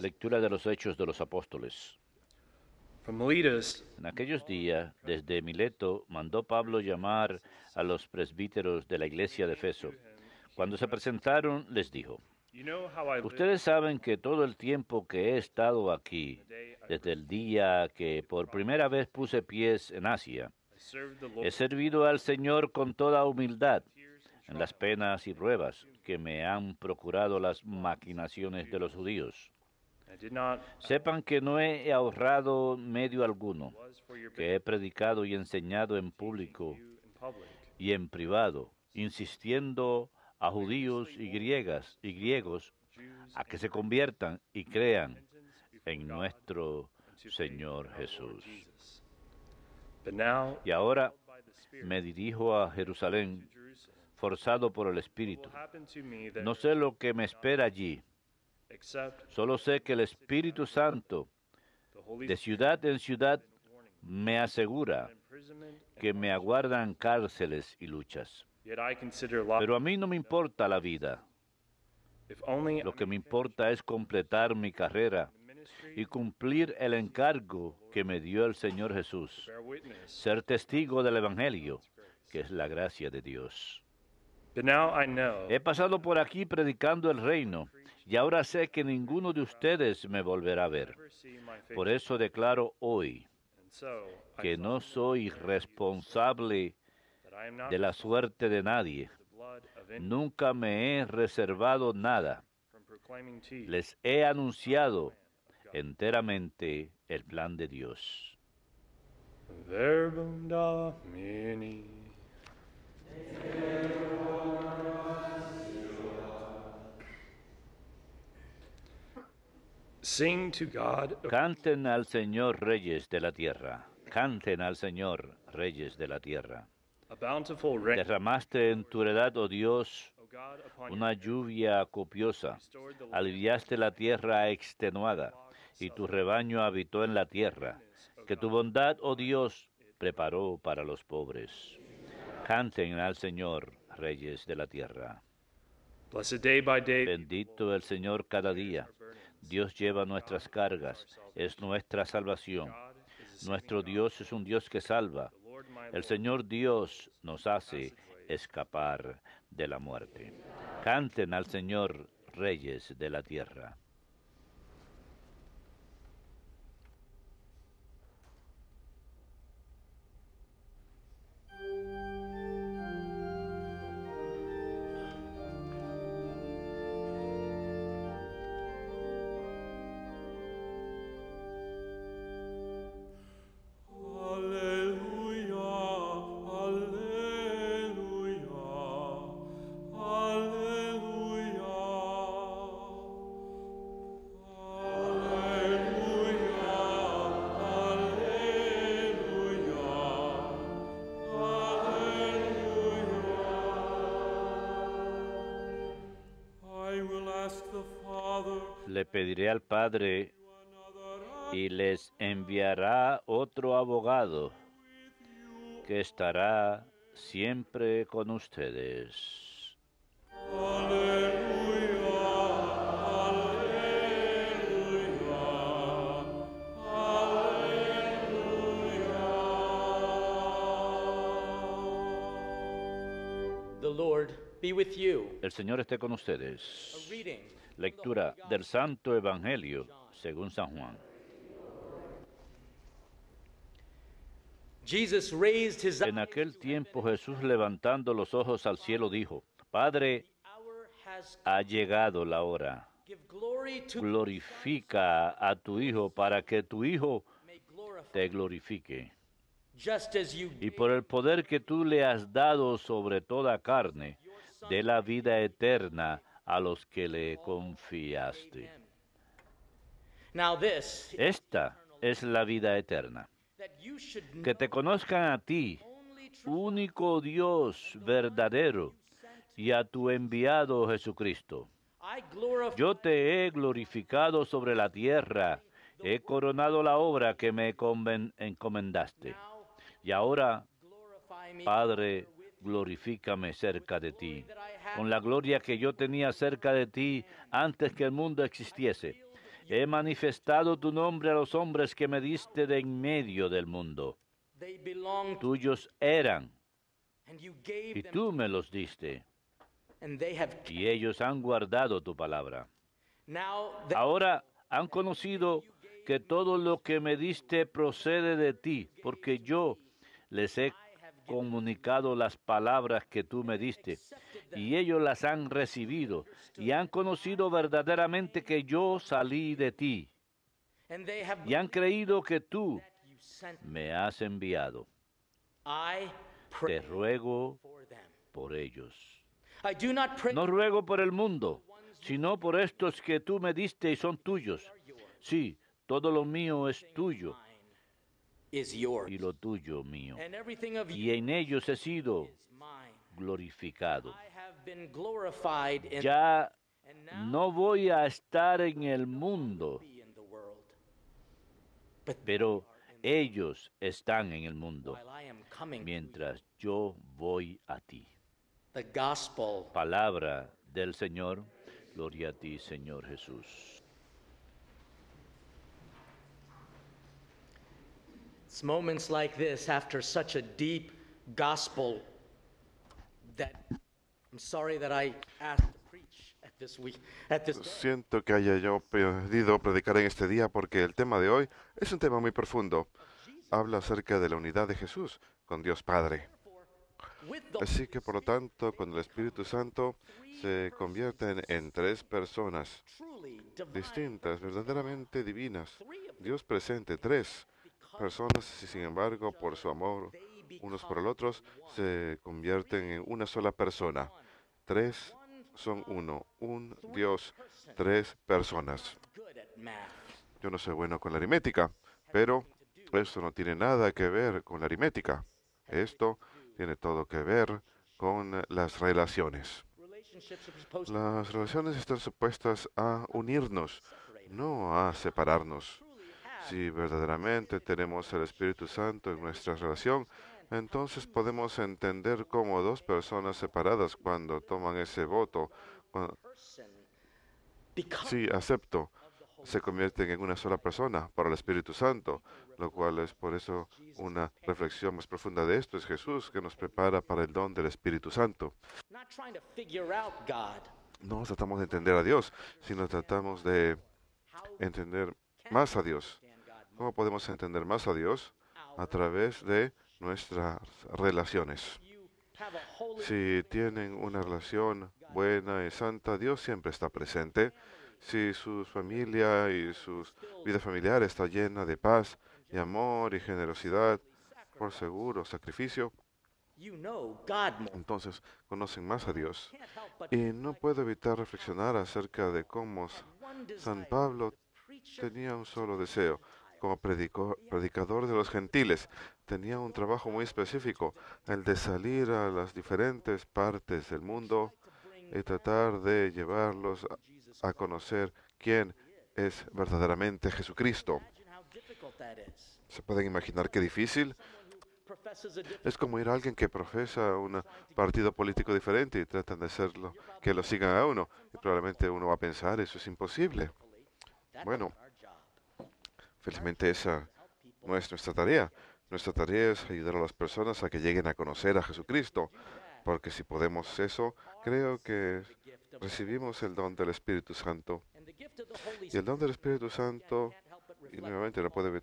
Lectura de los Hechos de los Apóstoles. En aquellos días, desde Mileto, mandó Pablo llamar a los presbíteros de la iglesia de Efeso. Cuando se presentaron, les dijo, Ustedes saben que todo el tiempo que he estado aquí, desde el día que por primera vez puse pies en Asia, he servido al Señor con toda humildad en las penas y pruebas que me han procurado las maquinaciones de los judíos. Sepan que no he ahorrado medio alguno, que he predicado y enseñado en público y en privado, insistiendo a judíos y griegas y griegos a que se conviertan y crean en nuestro Señor Jesús. Y ahora me dirijo a Jerusalén forzado por el Espíritu. No sé lo que me espera allí. Solo sé que el Espíritu Santo, de ciudad en ciudad, me asegura que me aguardan cárceles y luchas. Pero a mí no me importa la vida. Lo que me importa es completar mi carrera y cumplir el encargo que me dio el Señor Jesús, ser testigo del Evangelio, que es la gracia de Dios. He pasado por aquí predicando el reino y ahora sé que ninguno de ustedes me volverá a ver. Por eso declaro hoy que no soy responsable de la suerte de nadie. Nunca me he reservado nada. Les he anunciado enteramente el plan de Dios. Canten al Señor, reyes de la tierra. Canten al Señor, reyes de la tierra. Derramaste en tu edad, oh Dios, una lluvia copiosa. Aliviaste la tierra extenuada, y tu rebaño habitó en la tierra, que tu bondad, oh Dios, preparó para los pobres. Canten al Señor, reyes de la tierra. Bendito el Señor cada día Dios lleva nuestras cargas, es nuestra salvación. Nuestro Dios es un Dios que salva. El Señor Dios nos hace escapar de la muerte. Canten al Señor, reyes de la tierra. le pediré al Padre y les enviará otro abogado que estará siempre con ustedes. Aleluya, aleluya, aleluya. El Señor esté con ustedes. Lectura del Santo Evangelio según San Juan. En aquel tiempo Jesús levantando los ojos al cielo dijo, Padre, ha llegado la hora. Glorifica a tu Hijo para que tu Hijo te glorifique. Y por el poder que tú le has dado sobre toda carne, de la vida eterna, a los que le confiaste. Esta es la vida eterna. Que te conozcan a ti, único Dios verdadero, y a tu enviado Jesucristo. Yo te he glorificado sobre la tierra, he coronado la obra que me encomendaste. Y ahora, Padre, glorifícame cerca de ti, con la gloria que yo tenía cerca de ti antes que el mundo existiese. He manifestado tu nombre a los hombres que me diste de en medio del mundo. Tuyos eran y tú me los diste. Y ellos han guardado tu palabra. Ahora han conocido que todo lo que me diste procede de ti, porque yo les he comunicado las palabras que tú me diste, y ellos las han recibido, y han conocido verdaderamente que yo salí de ti, y han creído que tú me has enviado. Te ruego por ellos. No ruego por el mundo, sino por estos que tú me diste y son tuyos. Sí, todo lo mío es tuyo y lo tuyo mío. Y en ellos he sido glorificado. Ya no voy a estar en el mundo, pero ellos están en el mundo mientras yo voy a ti. Palabra del Señor, gloria a ti Señor Jesús. moments like this after such gospel that I'm Siento que haya yo pedido predicar en este día porque el tema de hoy es un tema muy profundo. Habla acerca de la unidad de Jesús con Dios Padre. Así que, por lo tanto, cuando el Espíritu Santo se convierten en tres personas distintas, verdaderamente divinas, Dios presente, tres, personas y sin embargo por su amor unos por los otros se convierten en una sola persona. Tres son uno, un Dios, tres personas. Yo no soy bueno con la aritmética, pero esto no tiene nada que ver con la aritmética. Esto tiene todo que ver con las relaciones. Las relaciones están supuestas a unirnos, no a separarnos si verdaderamente tenemos el Espíritu Santo en nuestra relación, entonces podemos entender cómo dos personas separadas cuando toman ese voto, si acepto, se convierten en una sola persona para el Espíritu Santo, lo cual es por eso una reflexión más profunda de esto es Jesús que nos prepara para el don del Espíritu Santo. No tratamos de entender a Dios, sino tratamos de entender más a Dios. ¿Cómo podemos entender más a Dios? A través de nuestras relaciones. Si tienen una relación buena y santa, Dios siempre está presente. Si su familia y su vida familiar está llena de paz y amor y generosidad, por seguro, sacrificio, entonces conocen más a Dios. Y no puedo evitar reflexionar acerca de cómo San Pablo tenía un solo deseo, como predicador de los gentiles. Tenía un trabajo muy específico, el de salir a las diferentes partes del mundo y tratar de llevarlos a, conocer quién es verdaderamente Jesucristo. ¿Se pueden imaginar qué difícil? Es como ir a alguien que profesa un partido político diferente y tratan de hacerlo, que lo sigan a uno. Y probablemente uno va a pensar, eso es imposible. Bueno, Felizmente esa no es nuestra tarea. Nuestra tarea es ayudar a las personas a que lleguen a conocer a Jesucristo, porque si podemos eso, creo que recibimos el don del Espíritu Santo. Y el don del Espíritu Santo, y nuevamente no puede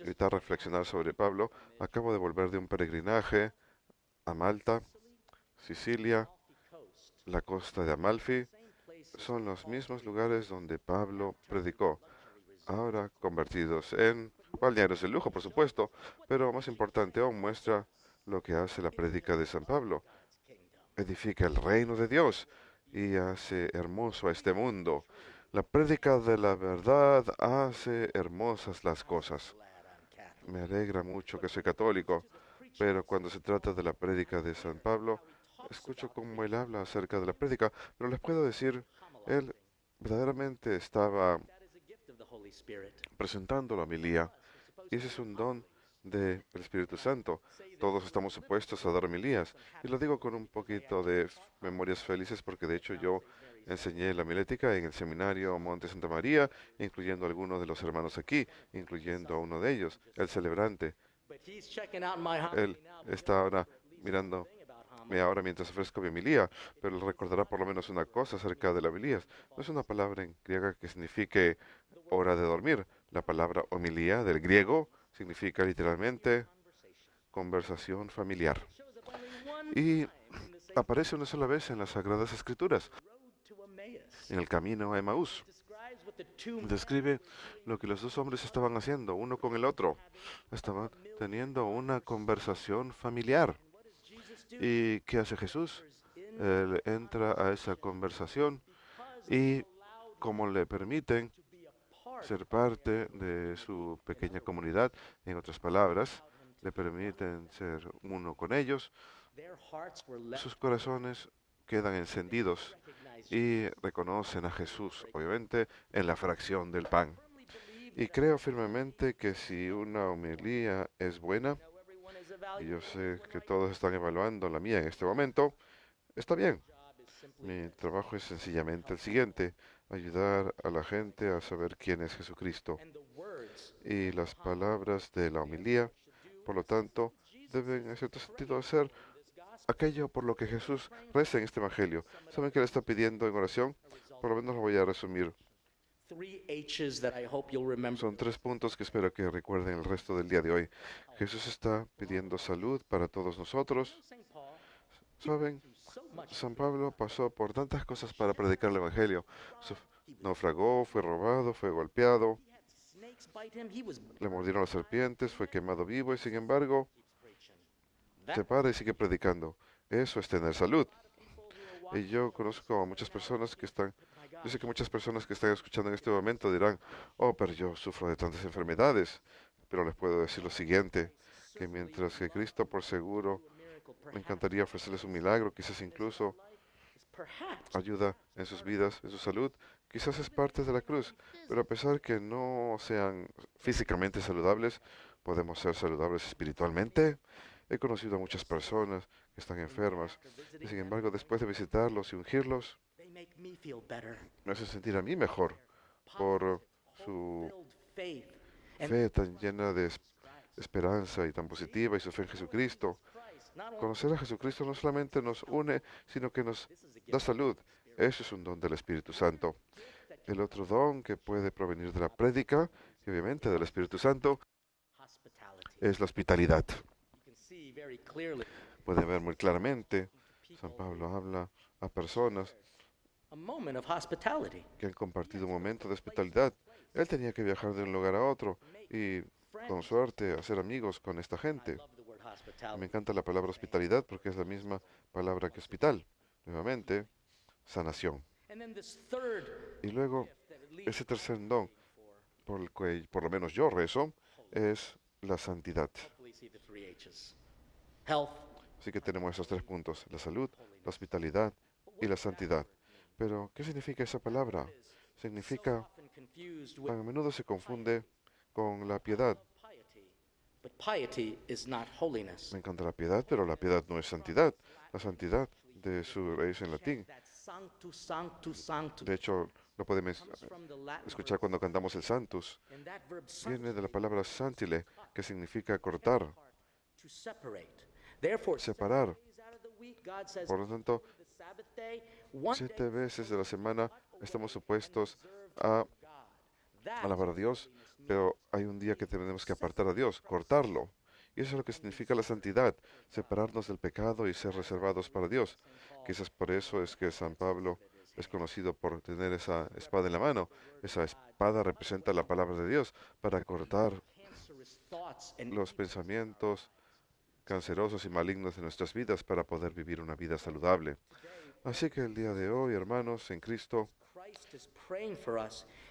evitar reflexionar sobre Pablo, acabo de volver de un peregrinaje a Malta, Sicilia, la costa de Amalfi, son los mismos lugares donde Pablo predicó ahora convertidos en balnearios de lujo, por supuesto, pero más importante aún muestra lo que hace la prédica de San Pablo. Edifica el reino de Dios y hace hermoso a este mundo. La prédica de la verdad hace hermosas las cosas. Me alegra mucho que soy católico, pero cuando se trata de la prédica de San Pablo, escucho cómo él habla acerca de la prédica, pero les puedo decir, él verdaderamente estaba presentando la milía Y ese es un don del Espíritu Santo. Todos estamos supuestos a dar milías Y lo digo con un poquito de memorias felices porque de hecho yo enseñé la milética en el seminario Monte Santa María, incluyendo a algunos de los hermanos aquí, incluyendo a uno de ellos, el celebrante. Él está ahora mirando ahora mientras ofrezco mi milía, pero recordará por lo menos una cosa acerca de la milía. No es una palabra en griega que signifique hora de dormir. La palabra homilía del griego significa literalmente conversación familiar. Y aparece una sola vez en las Sagradas Escrituras, en el camino a Emaús. Describe lo que los dos hombres estaban haciendo, uno con el otro. Estaban teniendo una conversación familiar. ¿Y qué hace Jesús? Él entra a esa conversación y como le permiten, ser parte de su pequeña comunidad. En otras palabras, le permiten ser uno con ellos. Sus corazones quedan encendidos y reconocen a Jesús, obviamente, en la fracción del pan. Y creo firmemente que si una homilía es buena, y yo sé que todos están evaluando la mía en este momento, está bien. Mi trabajo es sencillamente el siguiente, ayudar a la gente a saber quién es Jesucristo. Y las palabras de la homilía, por lo tanto, deben en cierto sentido hacer aquello por lo que Jesús reza en este Evangelio. ¿Saben qué le está pidiendo en oración? Por lo menos lo voy a resumir. Son tres puntos que espero que recuerden el resto del día de hoy. Jesús está pidiendo salud para todos nosotros. ¿Saben? San Pablo pasó por tantas cosas para predicar el Evangelio. Naufragó, fue robado, fue golpeado, le mordieron las serpientes, fue quemado vivo y sin embargo se para y sigue predicando. Eso es tener salud. Y yo conozco a muchas personas que están, dice que muchas personas que están escuchando en este momento dirán, oh, pero yo sufro de tantas enfermedades. Pero les puedo decir lo siguiente, que mientras que Cristo por seguro me encantaría ofrecerles un milagro, quizás incluso ayuda en sus vidas, en su salud. Quizás es parte de la cruz, pero a pesar que no sean físicamente saludables, podemos ser saludables espiritualmente. He conocido a muchas personas que están enfermas y sin embargo después de visitarlos y ungirlos, me hace sentir a mí mejor por su fe tan llena de esperanza y tan positiva y su fe en Jesucristo. Conocer a Jesucristo no solamente nos une, sino que nos da salud. Eso es un don del Espíritu Santo. El otro don que puede provenir de la prédica, y obviamente del Espíritu Santo, es la hospitalidad. Puede ver muy claramente, San Pablo habla a personas que han compartido un momento de hospitalidad. Él tenía que viajar de un lugar a otro y, con suerte, hacer amigos con esta gente. Me encanta la palabra hospitalidad porque es la misma palabra que hospital. Nuevamente, sanación. Y luego, ese tercer don, por el que por lo menos yo rezo, es la santidad. Así que tenemos esos tres puntos, la salud, la hospitalidad y la santidad. Pero, ¿qué significa esa palabra? Significa, a menudo se confunde con la piedad, me encanta la piedad, pero la piedad no es santidad. La santidad de su raíz en latín. De hecho, lo podemos escuchar cuando cantamos el Santus. Viene de la palabra santile, que significa cortar, separar. Por lo tanto, siete veces de la semana estamos supuestos a alabar a Dios, pero hay un día que tenemos que apartar a Dios, cortarlo. Y eso es lo que significa la santidad, separarnos del pecado y ser reservados para Dios. Quizás por eso es que San Pablo es conocido por tener esa espada en la mano. Esa espada representa la palabra de Dios para cortar los pensamientos cancerosos y malignos de nuestras vidas para poder vivir una vida saludable. Así que el día de hoy, hermanos, en Cristo,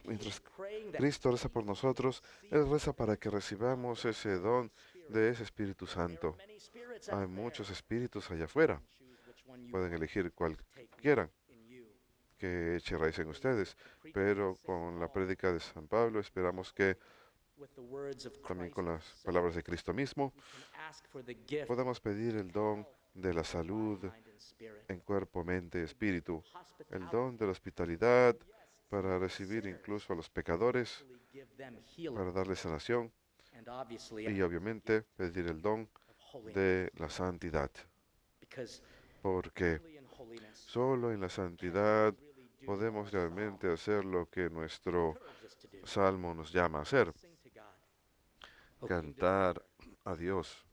Mientras Cristo reza por nosotros, Él reza para que recibamos ese don de ese Espíritu Santo. Hay muchos espíritus allá afuera. Pueden elegir cualquiera que eche raíz en ustedes, pero con la prédica de San Pablo esperamos que también con las palabras de Cristo mismo podamos pedir el don de la salud en cuerpo, mente, espíritu, el don de la hospitalidad para recibir incluso a los pecadores, para darles sanación y obviamente pedir el don de la santidad, porque solo en la santidad podemos realmente hacer lo que nuestro salmo nos llama a hacer, cantar a Dios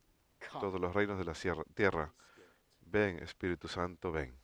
todos los reinos de la tierra. Ven, Espíritu Santo, ven.